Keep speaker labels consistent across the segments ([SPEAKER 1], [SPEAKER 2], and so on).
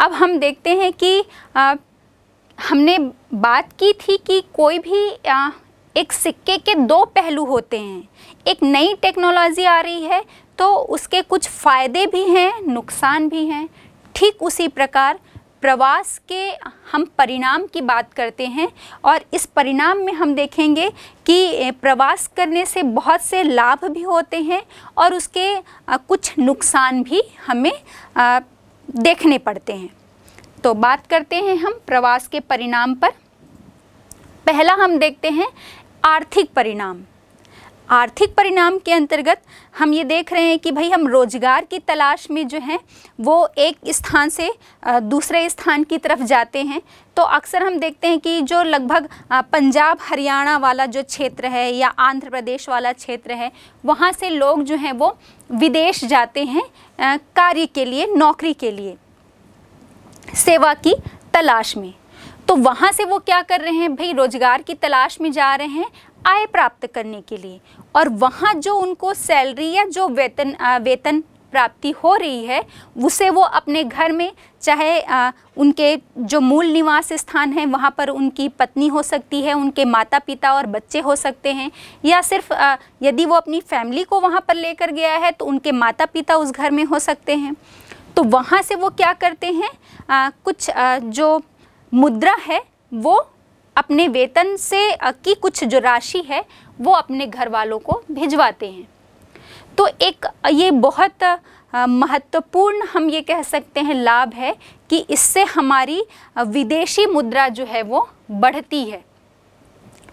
[SPEAKER 1] अब हम देखते हैं कि आ, हमने बात की थी कि कोई भी आ, एक सिक्के के दो पहलू होते हैं एक नई टेक्नोलॉजी आ रही है तो उसके कुछ फ़ायदे भी हैं नुकसान भी हैं ठीक उसी प्रकार प्रवास के हम परिणाम की बात करते हैं और इस परिणाम में हम देखेंगे कि प्रवास करने से बहुत से लाभ भी होते हैं और उसके कुछ नुकसान भी हमें देखने पड़ते हैं तो बात करते हैं हम प्रवास के परिणाम पर पहला हम देखते हैं आर्थिक परिणाम आर्थिक परिणाम के अंतर्गत हम ये देख रहे हैं कि भाई हम रोजगार की तलाश में जो है वो एक स्थान से दूसरे स्थान की तरफ जाते हैं तो अक्सर हम देखते हैं कि जो लगभग पंजाब हरियाणा वाला जो क्षेत्र है या आंध्र प्रदेश वाला क्षेत्र है वहाँ से लोग जो हैं वो विदेश जाते हैं कार्य के लिए नौकरी के लिए सेवा की तलाश में तो वहाँ से वो क्या कर रहे हैं भाई रोजगार की तलाश में जा रहे हैं आय प्राप्त करने के लिए और वहाँ जो उनको सैलरी या जो वेतन आ, वेतन प्राप्ति हो रही है उसे वो अपने घर में चाहे आ, उनके जो मूल निवास स्थान है वहाँ पर उनकी पत्नी हो सकती है उनके माता पिता और बच्चे हो सकते हैं या सिर्फ आ, यदि वो अपनी फैमिली को वहाँ पर लेकर गया है तो उनके माता पिता उस घर में हो सकते हैं तो वहाँ से वो क्या करते हैं आ, कुछ आ, जो मुद्रा है वो अपने वेतन से आ, की कुछ जो राशि है वो अपने घर वालों को भिजवाते हैं तो एक ये बहुत महत्वपूर्ण हम ये कह सकते हैं लाभ है कि इससे हमारी विदेशी मुद्रा जो है वो बढ़ती है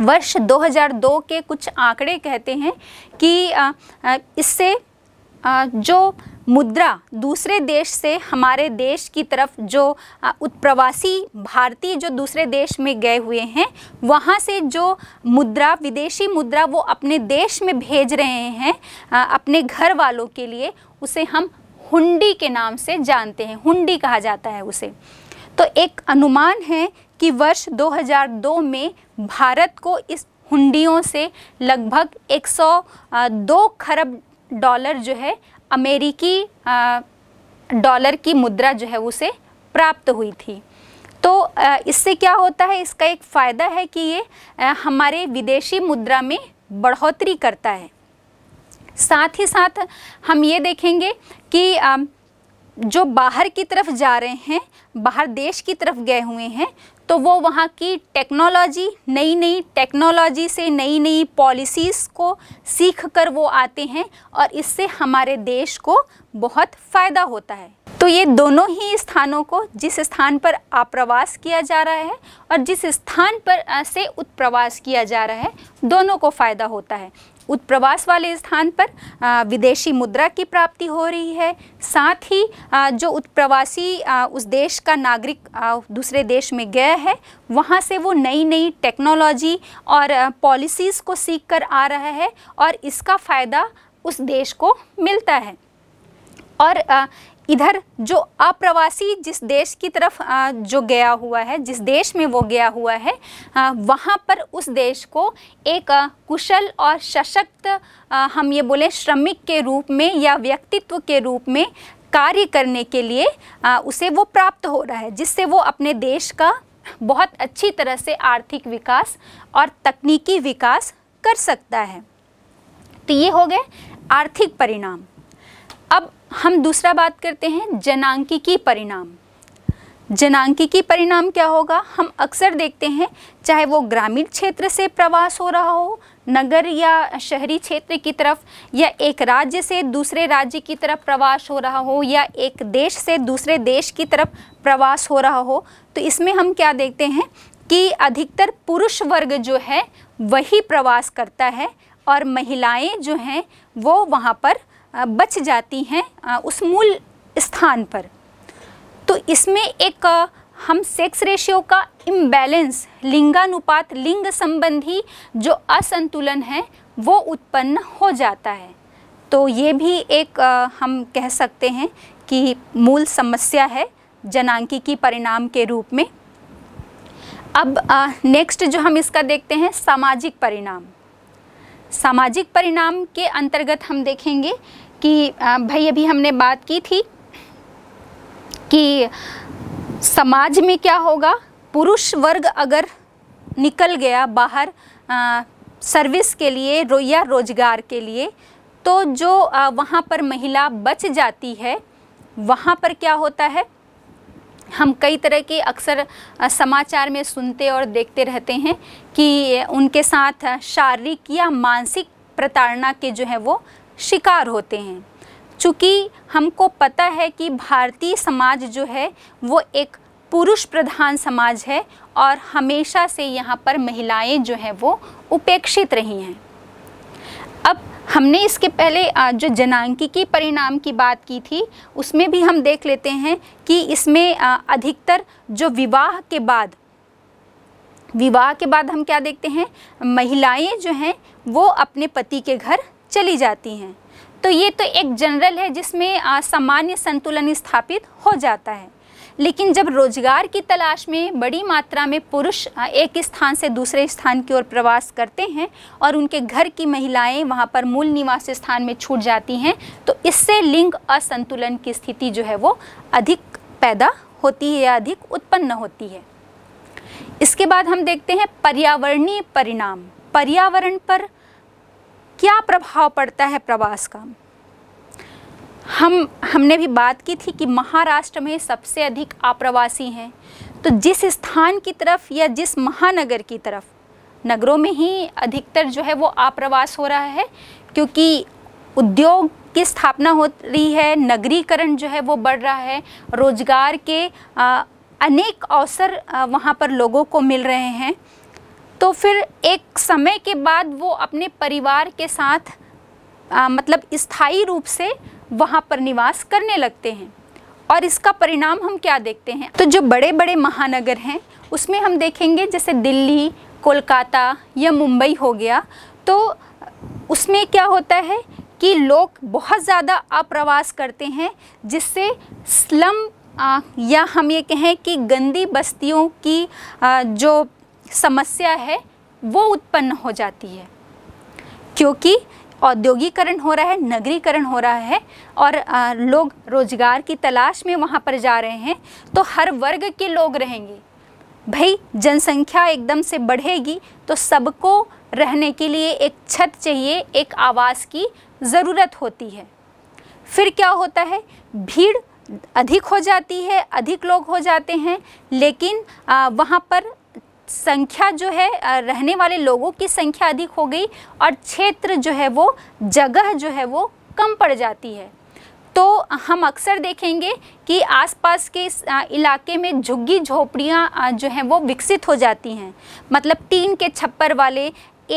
[SPEAKER 1] वर्ष 2002 के कुछ आंकड़े कहते हैं कि इससे जो मुद्रा दूसरे देश से हमारे देश की तरफ जो उत्प्रवासी भारतीय जो दूसरे देश में गए हुए हैं वहाँ से जो मुद्रा विदेशी मुद्रा वो अपने देश में भेज रहे हैं अपने घर वालों के लिए उसे हम हुंडी के नाम से जानते हैं हुंडी कहा जाता है उसे तो एक अनुमान है कि वर्ष 2002 में भारत को इस हुंडियों से लगभग 102 खरब डॉलर जो है अमेरिकी डॉलर की मुद्रा जो है उसे प्राप्त हुई थी तो इससे क्या होता है इसका एक फ़ायदा है कि ये हमारे विदेशी मुद्रा में बढ़ोतरी करता है साथ ही साथ हम ये देखेंगे कि जो बाहर की तरफ जा रहे हैं बाहर देश की तरफ गए हुए हैं तो वो वहाँ की टेक्नोलॉजी नई नई टेक्नोलॉजी से नई नई पॉलिसीज़ को सीख कर वो आते हैं और इससे हमारे देश को बहुत फ़ायदा होता है तो ये दोनों ही स्थानों को जिस स्थान पर आप्रवास किया जा रहा है और जिस स्थान पर से उत्प्रवास किया जा रहा है दोनों को फ़ायदा होता है उत्प्रवास वाले स्थान पर विदेशी मुद्रा की प्राप्ति हो रही है साथ ही जो उत्प्रवासी उस देश का नागरिक दूसरे देश में गया है वहाँ से वो नई नई टेक्नोलॉजी और पॉलिसीज़ को सीख कर आ रहा है और इसका फ़ायदा उस देश को मिलता है और इधर जो अप्रवासी जिस देश की तरफ जो गया हुआ है जिस देश में वो गया हुआ है वहाँ पर उस देश को एक कुशल और सशक्त हम ये बोले श्रमिक के रूप में या व्यक्तित्व के रूप में कार्य करने के लिए उसे वो प्राप्त हो रहा है जिससे वो अपने देश का बहुत अच्छी तरह से आर्थिक विकास और तकनीकी विकास कर सकता है तो ये हो गए आर्थिक परिणाम अब हम दूसरा बात करते हैं जनांकिकी परिणाम जनांकिकी परिणाम क्या होगा हम अक्सर देखते हैं चाहे वो ग्रामीण क्षेत्र से प्रवास हो रहा हो नगर या शहरी क्षेत्र की तरफ या एक राज्य से दूसरे राज्य की तरफ प्रवास हो रहा हो या एक देश से दूसरे देश की तरफ प्रवास हो रहा हो तो इसमें हम क्या देखते हैं कि अधिकतर पुरुष वर्ग जो है वही प्रवास करता है और महिलाएं जो हैं वो वहाँ पर बच जाती हैं उस मूल स्थान पर तो इसमें एक हम सेक्स रेशियो का इम्बैलेंस लिंगानुपात लिंग संबंधी जो असंतुलन है वो उत्पन्न हो जाता है तो ये भी एक हम कह सकते हैं कि मूल समस्या है की परिणाम के रूप में अब नेक्स्ट जो हम इसका देखते हैं सामाजिक परिणाम सामाजिक परिणाम के अंतर्गत हम देखेंगे कि भाई अभी हमने बात की थी कि समाज में क्या होगा पुरुष वर्ग अगर निकल गया बाहर आ, सर्विस के लिए रो या रोजगार के लिए तो जो आ, वहाँ पर महिला बच जाती है वहाँ पर क्या होता है हम कई तरह के अक्सर समाचार में सुनते और देखते रहते हैं कि उनके साथ शारीरिक या मानसिक प्रताड़ना के जो है वो शिकार होते हैं चूँकि हमको पता है कि भारतीय समाज जो है वो एक पुरुष प्रधान समाज है और हमेशा से यहाँ पर महिलाएं जो हैं वो उपेक्षित रही हैं अब हमने इसके पहले जो की परिणाम की बात की थी उसमें भी हम देख लेते हैं कि इसमें अधिकतर जो विवाह के बाद विवाह के बाद हम क्या देखते हैं महिलाएं जो हैं वो अपने पति के घर चली जाती हैं तो ये तो एक जनरल है जिसमें सामान्य संतुलन स्थापित हो जाता है लेकिन जब रोजगार की तलाश में बड़ी मात्रा में पुरुष एक स्थान से दूसरे स्थान की ओर प्रवास करते हैं और उनके घर की महिलाएं वहाँ पर मूल निवास स्थान में छूट जाती हैं तो इससे लिंग असंतुलन की स्थिति जो है वो अधिक पैदा होती है या अधिक उत्पन्न होती है इसके बाद हम देखते हैं पर्यावरणीय परिणाम पर्यावरण पर क्या प्रभाव पड़ता है प्रवास का हम हमने भी बात की थी कि महाराष्ट्र में सबसे अधिक आप्रवासी हैं तो जिस स्थान की तरफ या जिस महानगर की तरफ नगरों में ही अधिकतर जो है वो आप्रवास हो रहा है क्योंकि उद्योग की स्थापना हो रही है नगरीकरण जो है वो बढ़ रहा है रोजगार के आ, अनेक अवसर वहाँ पर लोगों को मिल रहे हैं तो फिर एक समय के बाद वो अपने परिवार के साथ आ, मतलब स्थायी रूप से वहाँ पर निवास करने लगते हैं और इसका परिणाम हम क्या देखते हैं तो जो बड़े बड़े महानगर हैं उसमें हम देखेंगे जैसे दिल्ली कोलकाता या मुंबई हो गया तो उसमें क्या होता है कि लोग बहुत ज़्यादा अप्रवास करते हैं जिससे स्लम आ, या हम ये कहें कि गंदी बस्तियों की आ, जो समस्या है वो उत्पन्न हो जाती है क्योंकि औद्योगिकरण हो रहा है नगरीकरण हो रहा है और आ, लोग रोजगार की तलाश में वहाँ पर जा रहे हैं तो हर वर्ग के लोग रहेंगे भाई जनसंख्या एकदम से बढ़ेगी तो सबको रहने के लिए एक छत चाहिए एक आवास की ज़रूरत होती है फिर क्या होता है भीड़ अधिक हो जाती है अधिक लोग हो जाते हैं लेकिन वहाँ पर संख्या जो है रहने वाले लोगों की संख्या अधिक हो गई और क्षेत्र जो है वो जगह जो है वो कम पड़ जाती है तो हम अक्सर देखेंगे कि आसपास के इलाके में झुग्गी झोपड़ियाँ जो हैं वो विकसित हो जाती हैं मतलब तीन के छप्पर वाले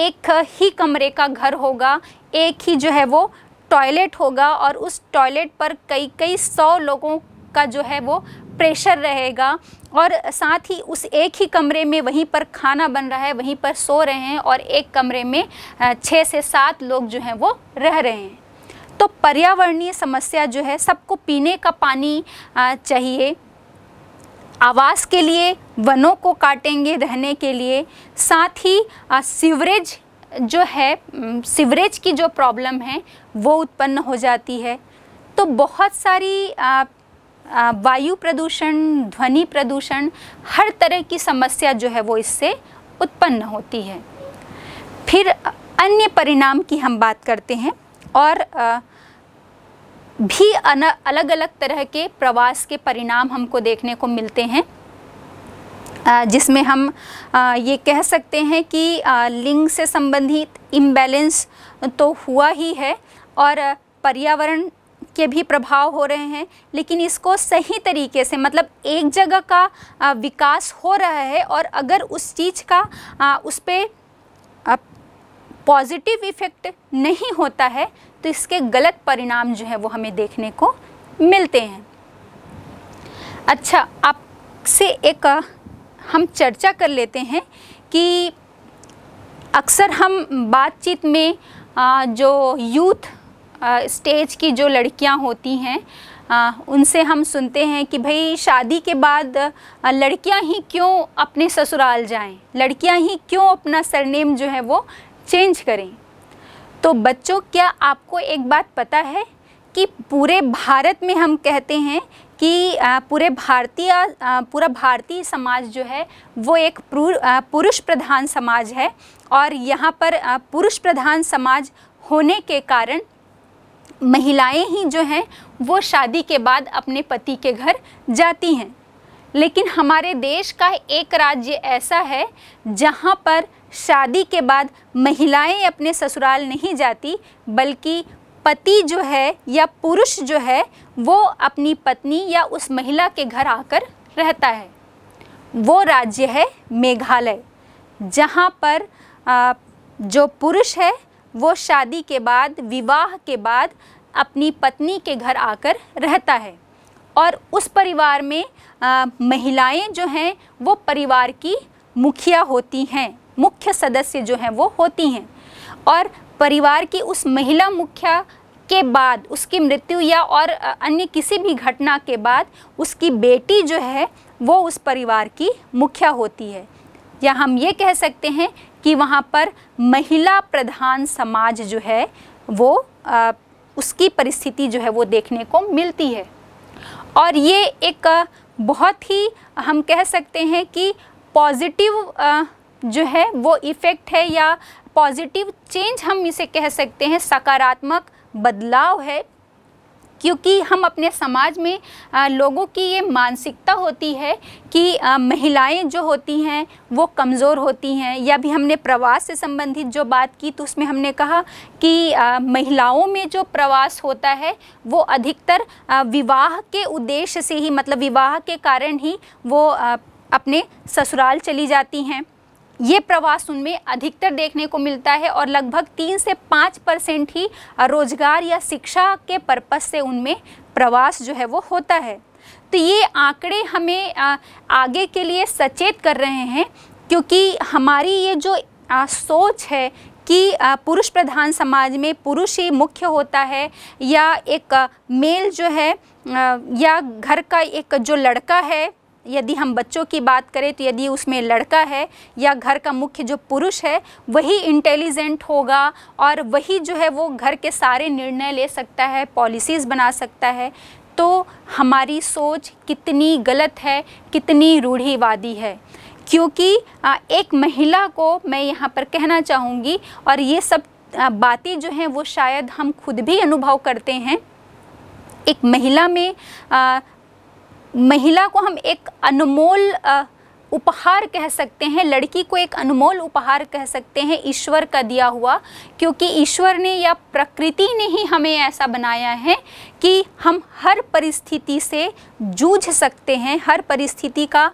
[SPEAKER 1] एक ही कमरे का घर होगा एक ही जो है वो टॉयलेट होगा और उस टॉयलेट पर कई कई सौ लोगों का जो है वो प्रेशर रहेगा और साथ ही उस एक ही कमरे में वहीं पर खाना बन रहा है वहीं पर सो रहे हैं और एक कमरे में छः से सात लोग जो हैं वो रह रहे हैं तो पर्यावरणीय समस्या जो है सबको पीने का पानी चाहिए आवास के लिए वनों को काटेंगे रहने के लिए साथ ही सीवरेज जो है सीवरेज की जो प्रॉब्लम है वो उत्पन्न हो जाती है तो बहुत सारी वायु प्रदूषण ध्वनि प्रदूषण हर तरह की समस्या जो है वो इससे उत्पन्न होती है फिर अन्य परिणाम की हम बात करते हैं और भी अलग अलग तरह के प्रवास के परिणाम हमको देखने को मिलते हैं जिसमें हम ये कह सकते हैं कि लिंग से संबंधित इम्बैलेंस तो हुआ ही है और पर्यावरण के भी प्रभाव हो रहे हैं लेकिन इसको सही तरीके से मतलब एक जगह का विकास हो रहा है और अगर उस चीज़ का उस पर पॉजिटिव इफ़ेक्ट नहीं होता है तो इसके गलत परिणाम जो है वो हमें देखने को मिलते हैं अच्छा आपसे एक हम चर्चा कर लेते हैं कि अक्सर हम बातचीत में जो यूथ स्टेज की जो लड़कियां होती हैं उनसे हम सुनते हैं कि भाई शादी के बाद लड़कियां ही क्यों अपने ससुराल जाएं लड़कियां ही क्यों अपना सरनेम जो है वो चेंज करें तो बच्चों क्या आपको एक बात पता है कि पूरे भारत में हम कहते हैं कि पूरे भारतीय पूरा भारतीय समाज जो है वो एक पुरुष प्रधान समाज है और यहाँ पर पुरुष प्रधान समाज होने के कारण महिलाएं ही जो हैं वो शादी के बाद अपने पति के घर जाती हैं लेकिन हमारे देश का एक राज्य ऐसा है जहाँ पर शादी के बाद महिलाएं अपने ससुराल नहीं जाती बल्कि पति जो है या पुरुष जो है वो अपनी पत्नी या उस महिला के घर आकर रहता है वो राज्य है मेघालय जहाँ पर आ, जो पुरुष है वो शादी के बाद विवाह के बाद अपनी पत्नी के घर आकर रहता है और उस परिवार में आ, महिलाएं जो हैं वो परिवार की मुखिया होती हैं मुख्य सदस्य जो हैं वो होती हैं और परिवार की उस महिला मुखिया के बाद उसकी मृत्यु या और अन्य किसी भी घटना के बाद उसकी बेटी जो है वो उस परिवार की मुखिया होती है या हम ये कह सकते हैं कि वहाँ पर महिला प्रधान समाज जो है वो आ, उसकी परिस्थिति जो है वो देखने को मिलती है और ये एक बहुत ही हम कह सकते हैं कि पॉजिटिव जो है वो इफ़ेक्ट है या पॉजिटिव चेंज हम इसे कह सकते हैं सकारात्मक बदलाव है क्योंकि हम अपने समाज में आ, लोगों की ये मानसिकता होती है कि आ, महिलाएं जो होती हैं वो कमज़ोर होती हैं या भी हमने प्रवास से संबंधित जो बात की तो उसमें हमने कहा कि आ, महिलाओं में जो प्रवास होता है वो अधिकतर आ, विवाह के उद्देश्य से ही मतलब विवाह के कारण ही वो आ, अपने ससुराल चली जाती हैं ये प्रवास उनमें अधिकतर देखने को मिलता है और लगभग तीन से पाँच परसेंट ही रोजगार या शिक्षा के पर्पज़ से उनमें प्रवास जो है वो होता है तो ये आंकड़े हमें आगे के लिए सचेत कर रहे हैं क्योंकि हमारी ये जो सोच है कि पुरुष प्रधान समाज में पुरुष ही मुख्य होता है या एक मेल जो है या घर का एक जो लड़का है यदि हम बच्चों की बात करें तो यदि उसमें लड़का है या घर का मुख्य जो पुरुष है वही इंटेलिजेंट होगा और वही जो है वो घर के सारे निर्णय ले सकता है पॉलिसीज़ बना सकता है तो हमारी सोच कितनी गलत है कितनी रूढ़ीवादी है क्योंकि एक महिला को मैं यहाँ पर कहना चाहूँगी और ये सब बातें जो हैं वो शायद हम खुद भी अनुभव करते हैं एक महिला में महिला को हम एक अनमोल उपहार कह सकते हैं लड़की को एक अनमोल उपहार कह सकते हैं ईश्वर का दिया हुआ क्योंकि ईश्वर ने या प्रकृति ने ही हमें ऐसा बनाया है कि हम हर परिस्थिति से जूझ सकते हैं हर परिस्थिति का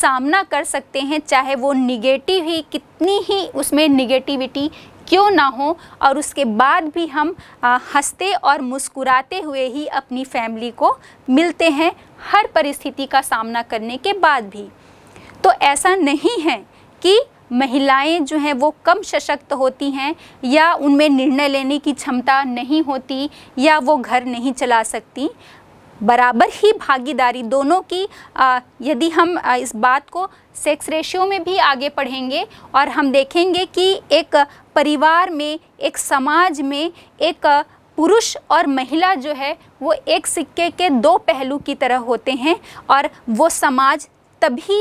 [SPEAKER 1] सामना कर सकते हैं चाहे वो निगेटिव ही कितनी ही उसमें निगेटिविटी क्यों ना हो और उसके बाद भी हम हंसते और मुस्कुराते हुए ही अपनी फैमिली को मिलते हैं हर परिस्थिति का सामना करने के बाद भी तो ऐसा नहीं है कि महिलाएं जो हैं वो कम सशक्त होती हैं या उनमें निर्णय लेने की क्षमता नहीं होती या वो घर नहीं चला सकती बराबर ही भागीदारी दोनों की यदि हम इस बात को सेक्स रेशियो में भी आगे पढ़ेंगे और हम देखेंगे कि एक परिवार में एक समाज में एक पुरुष और महिला जो है वो एक सिक्के के दो पहलू की तरह होते हैं और वो समाज तभी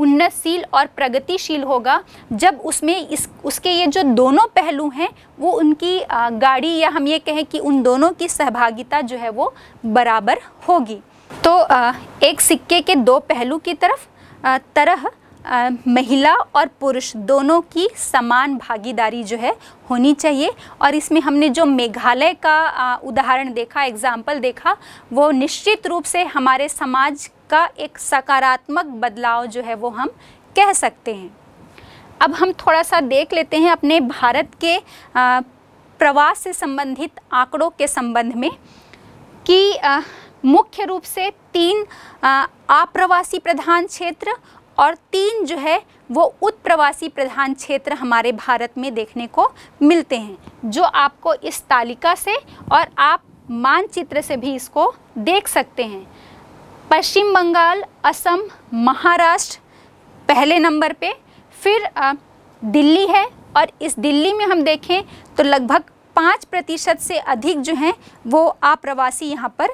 [SPEAKER 1] उन्नतशील और प्रगतिशील होगा जब उसमें इस उसके ये जो दोनों पहलू हैं वो उनकी गाड़ी या हम ये कहें कि उन दोनों की सहभागिता जो है वो बराबर होगी तो एक सिक्के के दो पहलू की तरफ तरह महिला और पुरुष दोनों की समान भागीदारी जो है होनी चाहिए और इसमें हमने जो मेघालय का उदाहरण देखा एग्जाम्पल देखा वो निश्चित रूप से हमारे समाज का एक सकारात्मक बदलाव जो है वो हम कह सकते हैं अब हम थोड़ा सा देख लेते हैं अपने भारत के प्रवास से संबंधित आंकड़ों के संबंध में कि मुख्य रूप से तीन आप्रवासी प्रधान क्षेत्र और तीन जो है वो उत्प्रवासी प्रधान क्षेत्र हमारे भारत में देखने को मिलते हैं जो आपको इस तालिका से और आप मानचित्र से भी इसको देख सकते हैं पश्चिम बंगाल असम महाराष्ट्र पहले नंबर पे फिर दिल्ली है और इस दिल्ली में हम देखें तो लगभग पाँच प्रतिशत से अधिक जो हैं वो आप्रवासी यहाँ पर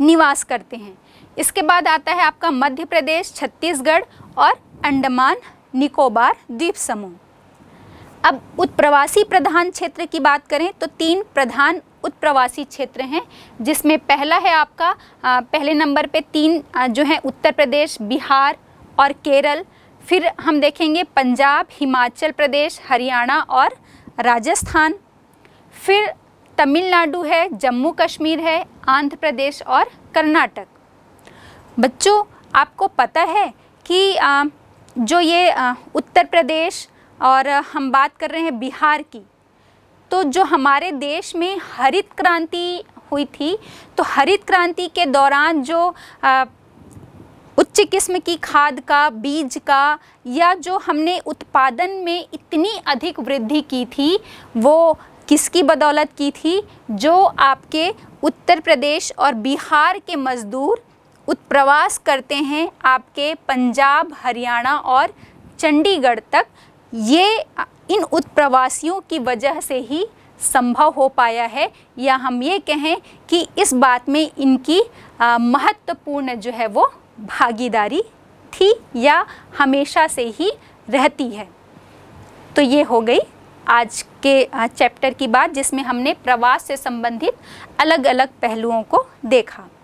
[SPEAKER 1] निवास करते हैं इसके बाद आता है आपका मध्य प्रदेश छत्तीसगढ़ और अंडमान निकोबार द्वीप समूह अब उत्प्रवासी प्रधान क्षेत्र की बात करें तो तीन प्रधान उत्प्रवासी क्षेत्र हैं जिसमें पहला है आपका पहले नंबर पे तीन जो हैं उत्तर प्रदेश बिहार और केरल फिर हम देखेंगे पंजाब हिमाचल प्रदेश हरियाणा और राजस्थान फिर तमिलनाडु है जम्मू कश्मीर है आंध्र प्रदेश और कर्नाटक बच्चों आपको पता है कि आ, जो ये आ, उत्तर प्रदेश और आ, हम बात कर रहे हैं बिहार की तो जो हमारे देश में हरित क्रांति हुई थी तो हरित क्रांति के दौरान जो आ, उच्च किस्म की खाद का बीज का या जो हमने उत्पादन में इतनी अधिक वृद्धि की थी वो किसकी बदौलत की थी जो आपके उत्तर प्रदेश और बिहार के मज़दूर उत्प्रवास करते हैं आपके पंजाब हरियाणा और चंडीगढ़ तक ये इन उत्प्रवासियों की वजह से ही संभव हो पाया है या हम ये कहें कि इस बात में इनकी महत्वपूर्ण जो है वो भागीदारी थी या हमेशा से ही रहती है तो ये हो गई आज के चैप्टर की बात जिसमें हमने प्रवास से संबंधित अलग अलग पहलुओं को देखा